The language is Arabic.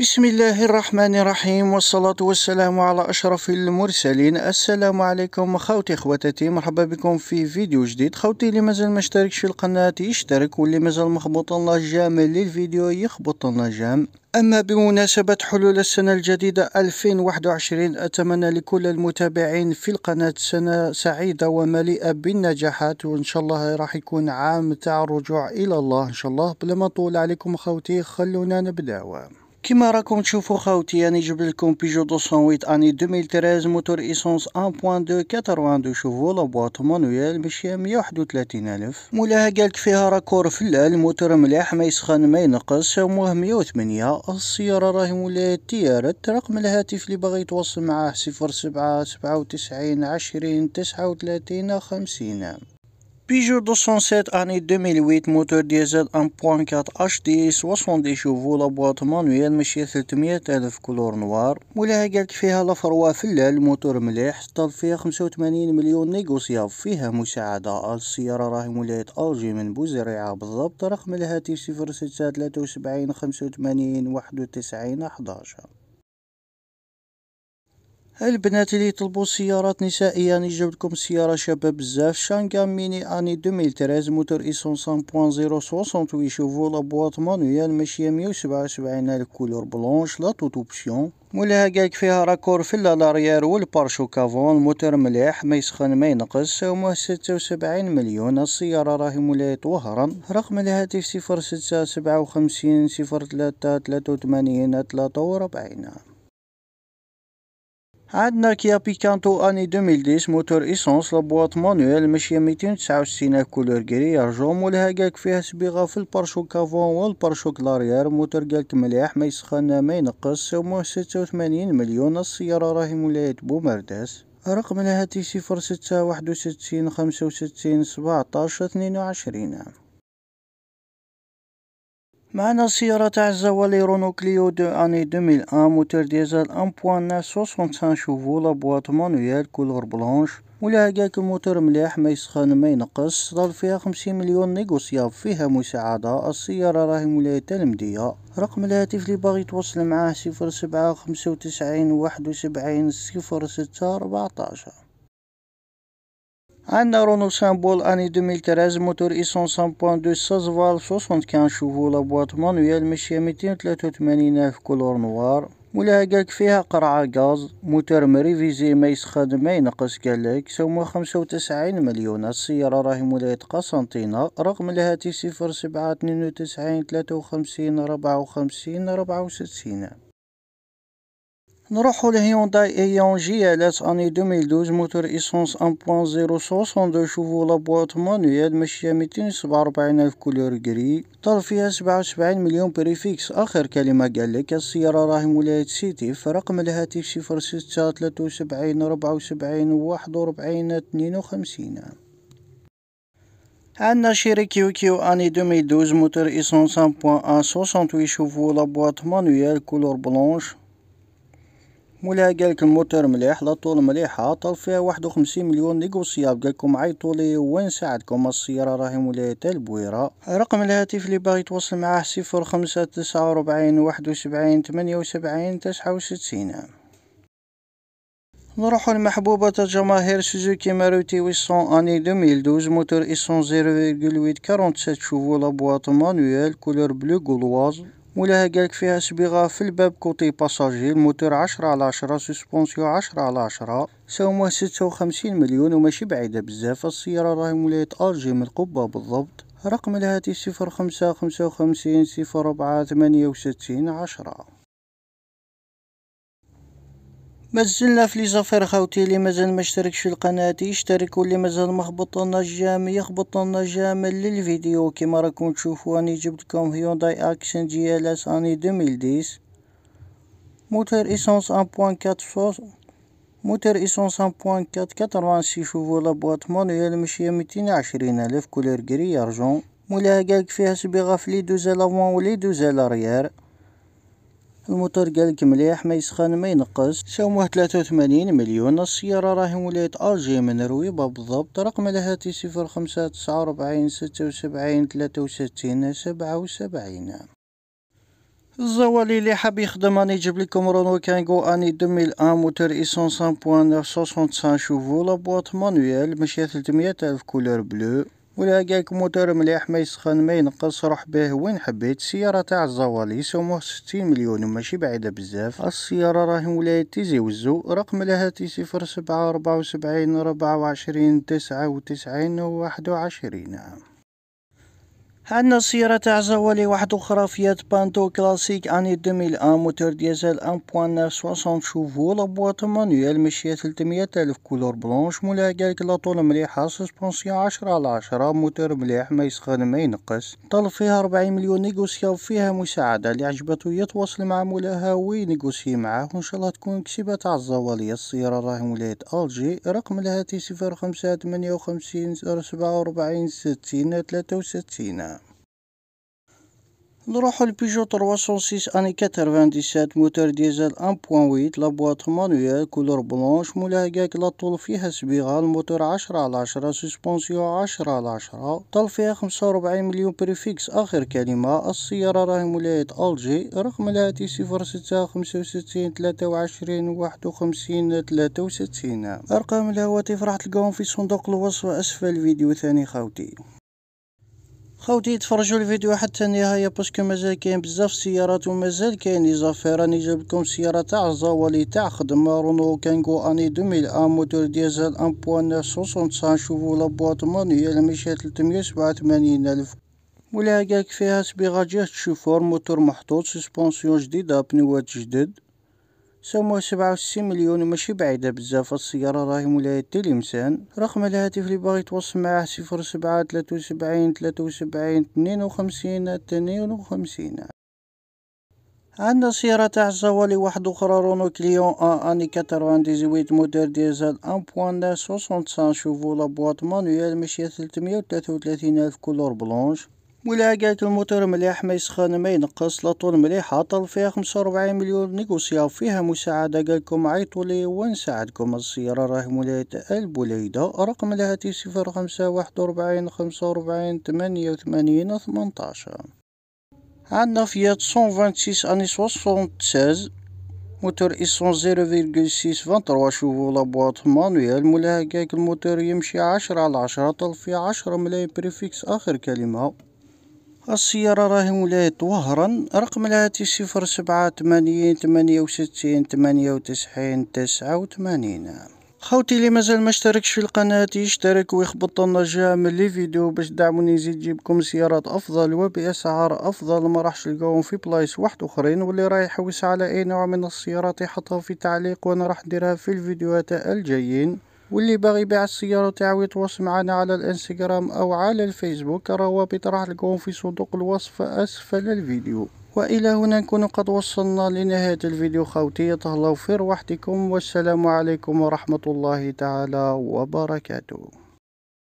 بسم الله الرحمن الرحيم والصلاة والسلام على أشرف المرسلين السلام عليكم خوتي خواتاتي مرحبا بكم في فيديو جديد خوتي اللي مازال مشتركش في القناة يشترك واللي مازال مخبط الله جام للفيديو يخبط الله جام أما بمناسبة حلول السنة الجديدة 2021 أتمنى لكل المتابعين في القناة سنة سعيدة ومليئة بالنجاحات وإن شاء الله راح يكون عام تاع الرجوع إلى الله إن شاء الله بلا ما طول عليكم خوتي خلونا نبداو كما راكم تشوفوا خاوتي يعني جبت لكم بيجو 208 اني 2013 موتور ايسونس 1.2 92 شوفو لا بواط مانويل ماشي 131000 مولاها قالك فيها راكور فلا الموتور مليح ما يسخن ما ينقص موه 108 السياره راهي مولات تيارت رقم الهاتف اللي باغي يتواصل معاه 07 97 20 39 50 Peugeot 207 année 2008 موتور ديزل 1.4 HD 70 شوفو لابواط مانويل مشي 300 ألف كلور نوار ولا قالك فيها لفروا فلال موتور مليح طل فيها 85 مليون نيغوسياف فيها مساعدة السيارة راهي مولاية ألجي من بوزريعة بالضبط رقم الهاتف 0673 85 91 11 البنات اللي يطلبوا سيارات نسائيه يعني جايب لكم سياره شابه بزاف شانغام ميني اني 2013 موتور ايسون 1.0 شوفوا لا بواط مانويال ماشيه 177 الف كولور بلونش لا توت اوبسيون مولاها قالك فيها راكور في لاريير والبارشو كافون موتور مليح ما يسخن ما ينقص سومه 76 مليون السيارة راهي مولاي طهران رقم الهاتف صفر ستة سبعة وخمسين صفر ثلاثة ثلاثة وثمانين ثلاثة وربعين عندنا كيا بيكانتو اني 2010 موتور ايسونس لابواط مانويل ماشية 269 كولور كري مولها قالك فيها سبيغا في البارشوك افون والبارشوك لاريير موتور قالك مليح ما يسخن ما ينقص سموه 86 مليون السيارة راهي مولايه بومرداس رقم الهاتف صفر ستة واحد وستين خمسة وستين سبعتاش اثنين وعشرين سيارة Mana sierata zawali ronuclio de année 2001 moteur diesel شوفو لا بواط مانويال كولور بلونش ولا هكاك موتور مليح ما يسخن ما ينقص ضل فيها 50 مليون نيغوسياب فيها مساعدة السيارة راهي مولاية تلمدية رقم الهاتف اللي باغي توصل معاه صفر سبعة خمسة وتسعين واحد وسبعين صفر ستة ربعتاشر En Renault Symbol année 2013 moteur essence 1.2 سازفال 75 شوفوا لابواط مانويل مشية 283 كولور نوار ملهقك فيها قرعة غاز موتور مريفيزي ما يسخن ما ينقص قالك سوما خمسة وتسعين مليون السيارة راهي مولات قسنطينة رقم الهاتف صفر سبعة اثنين وتسعين ثلاثة وخمسين ربعة وخمسين ربعة وستين نروحو لهيونداي ايون جي الات اني 2012 موتور ايسونس 1.0 62 شوفو لا بواط مانويل ميتين 247 الف كولور جري طال فيها سبعة مليون بريفيكس اخر كلمة قال لك السيارة راهي مولاية سيتي فرقم الهاتف صفر ستة تلاتة وسبعين ربعة عندنا شيري كيو كيو اني 2012 موتور ايسونس 1.1 68 شوفو لا بواط مانويل كولور بلونش مولاها قالك الموتور مليح لطول مليح عطل فيها واحد وخمسين مليون عيطوا لي عيطولي ساعدكم السيارة راهي مولاها تالبويرة البويرة رقم الهاتف اللي باغي يتواصل معاه صفر خمسة تسعة وربعين واحد وسبعين تمانية وسبعين تسعة وستين نروحو لمحبوبة الجماهير سوزوكي ماروتي ويسون اني 2012 موتور ويت 0.8 47 شوفو لابواط مانويل كولور بلو غولواز مولاها قالك فيها سبيغا في الباب كوطي باساجي الموتور عشرة على عشرة سسبونسيون عشرة على عشرة ساهموه ستة وخمسين مليون وماشي بعيدة بزاف السيارة راهي مولاية أرجي من القبة بالضبط رقم الهاتف صفر خمسة خمسة وخمسين صفر ربعة ثمانية وستين عشرة مازلنا في لي زافير خاوتي اللي مازال ما اشتركش في القناة يشترك واللي مازال ما الجام يخبط لنا الجام للفيديو كيما راكم تشوفوا راني جبت لكم هيونداي اكشن جي ال اس اني 2010 موتور ايسونس 1.4 موتور ايسونس 1.4 86 شوفوا لا بواط مانويل ماشية 220 الف كولير كري ارجون مولاها قالك فيها سبيغا في لي دوزالافون ولي لي دوزالاريير الموتور قالك مليح ما يسخن ما ينقص سعمه 83 مليون السيارة راهي مولاية الجي من رويبا بالضبط رقم الهاتف صفر خمسة تسعة وربعين ستة وسبعين ثلاثة وستين سبعة وسبعين الزوالي اللي حاب يخدم راني نجيب لكم رونو كانغو اني 2001 موتور ايسون سان شوفو لا بواط مانويل ماشية 300 الف كولور بلو ولهاكاك موتور مليح ما يسخن ما ينقص روح به وين حبيت السيارة تاع الزوالي سموه ستين مليون وماشي بعيدة بزاف السيارة راهي ولاية تيزي وزو رقم لها تي صفر سبعة ربعة وسبعين ربعة وعشرين تسعة وتسعين وعشرين عندنا سيارة تاع زوالي واحد أخرى فيات بانتو كلاسيك أني 2001 موتور ديزل 1.960 شوفو لابواط مانويل مشية 300 ألف كولور بلونش مولاها قالك لاطول مليحة سسبونسيون 10 على 10 موتور مليح ما يسخن ما ينقص طلب فيها 40 مليون نيغوسيا فيها مساعدة اللي عجبته يتواصل مع مولاها وينيغوسي معاه وإن شاء الله تكون كسبة تاع الزوالي السيارة راهي مولاية ألجي رقم الهاتف سبعة وربعين ستين تلاتة وستين نروح البيجو 306 اني 97 موتور ديزل 1.8 لابواط مانويل كولور بلونش ملاحقة لاطول فيها سبيغة الموتور 10 على 10 سسبونسيو 10 على 10 طل فيها 45 مليون بريفيكس اخر كلمة السيارة راهي ملاية الجي رقم الهاتف 06 65 23 51 63 ارقام الهواتف راح تلقاهم في صندوق الوصف اسفل الفيديو ثاني خاوتي خوتي تفرجوا الفيديو حتى النهايه باسكو مازال كاين بزاف سيارات ومازال كاين لي زافير راني جايب لكم سياره تاع زوالي تاع خدمه رونو كانغو اني 2001 موتور ديزل 1.9 شوفوا لا بواط مانيال مشات 387 الف ولا قالك فيها سبيغاجيه تشوفور موتور محطوط سسبونسيون جديده بنوات جدد سمو سبعة وستين مليون وماشي بعيدة بزاف السيارة راهي مولاية تيليمسان رقم الهاتف اللي باغي يتواصل معاه صفر سبعة تلاتة وسبعين تلاتة وسبعين تنين وخمسين تنين وخمسين عندنا سيارة تاع الزوالي واحد أخرى رونو كليون أن أني دي ديزويت موتور ديزل أن بوان سوسونتسان شوفو لابواط مانويل ماشية تلتمية وتلاتة وتلاتين ألف كولور بلونش ملاجئة الموتور مليح ما يسخن ما ينقص لطول مليح عطل فيها خمسة مليون نيغوسيا فيها مساعدة قالكم عيطولي ونساعدكم السيارة راه مولاية البوليدة رقم الهاتف صفر خمسة واحد وربعين خمسة وربعين ثمانية وثمانين ثمنتاشر عندنا فيات سون فانتسيس أني سوسونتساز موتور ايسون زيرو فيرغول سيس فانتروا شوفو لابواط مانويل مولاها كاك الموتور يمشي عشرة على 10 طل في عشرة ملايين بريفيكس آخر كلمة السيارة راهي مولاية وهران رقم الهاتف صفر سبعة ثمانين ثمانية وستين ثمانية وتسعين تسعة وثمانين خوتي اللي مازال ما اشتركش في القناة يشترك ويخبط النجام لي فيديو باش دعموني نزيد نجيبكم سيارات افضل وباسعار افضل ما راحش تلقاهم في بلايص واحد اخرين واللي راح يحوس على اي نوع من السيارات يحطها في تعليق وانا راح نديرها في الفيديوهات الجايين واللي باغي يبيع السيارة تاعو يتواصل معنا على الانستغرام او على الفيسبوك الروابط راح تلقوهم في صندوق الوصف اسفل الفيديو والى هنا نكون قد وصلنا لنهاية الفيديو خوتي تهلاو في رواحتكم والسلام عليكم ورحمة الله تعالى وبركاته